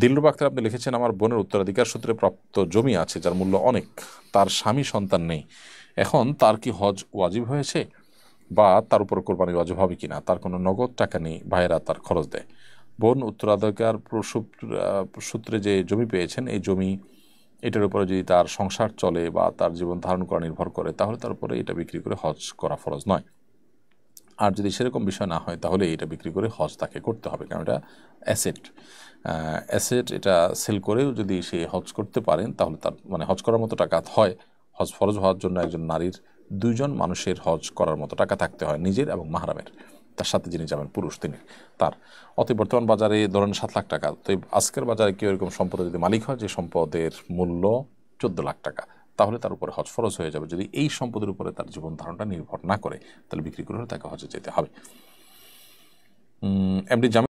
দিলরুব আক্তার আপনি লিখেছেন আমার বোনের উত্তরাধিকার সূত্রে প্রাপ্ত জমি আছে যার মূল্য অনেক তার স্বামী সন্তান নেই এখন তার কি হজ ওয়াজিব হয়েছে বা তার উপর কোরবানি ওয়াজিব হবে কি না তার কোনো নগদ টাকা নেই ভাইয়েরা তার খরচ দেয় বোন উত্তরাধিকার সূত্রে যে জমি পেয়েছেন এই জমি এটার উপরে যদি তার সংসার চলে বা তার জীবন ধারণ করা নির্ভর করে তাহলে তার উপরে এটা বিক্রি করে হজ করা ফরজ নয় আর যদি সেরকম বিষয় না হয় তাহলে এটা বিক্রি করে হজ তাকে করতে হবে কারণ এটা অ্যাসেট অ্যাসেট এটা সেল করেও যদি সে হজ করতে পারেন তাহলে তার মানে হজ করার মতো টাকা হয় হজ ফরজ হওয়ার জন্য একজন নারীর দুইজন মানুষের হজ করার মতো টাকা থাকতে হয় নিজের এবং মাহারামের তার সাথে যিনি যাবেন পুরুষ তিনি তার অতি বর্তমান বাজারে ধরেন সাত লাখ টাকা তো আজকের বাজারে কেউ এরকম সম্পদের যদি মালিক হয় যে সম্পদের মূল্য চোদ্দ লাখ টাকা তাহলে তার উপরে হজ ফরজ হয়ে যাবে যদি এই সম্পদের উপরে তার জীবন ধারণটা নির্ভর না করে তাহলে বিক্রি করে তাকে হজে যেতে হবে এমনি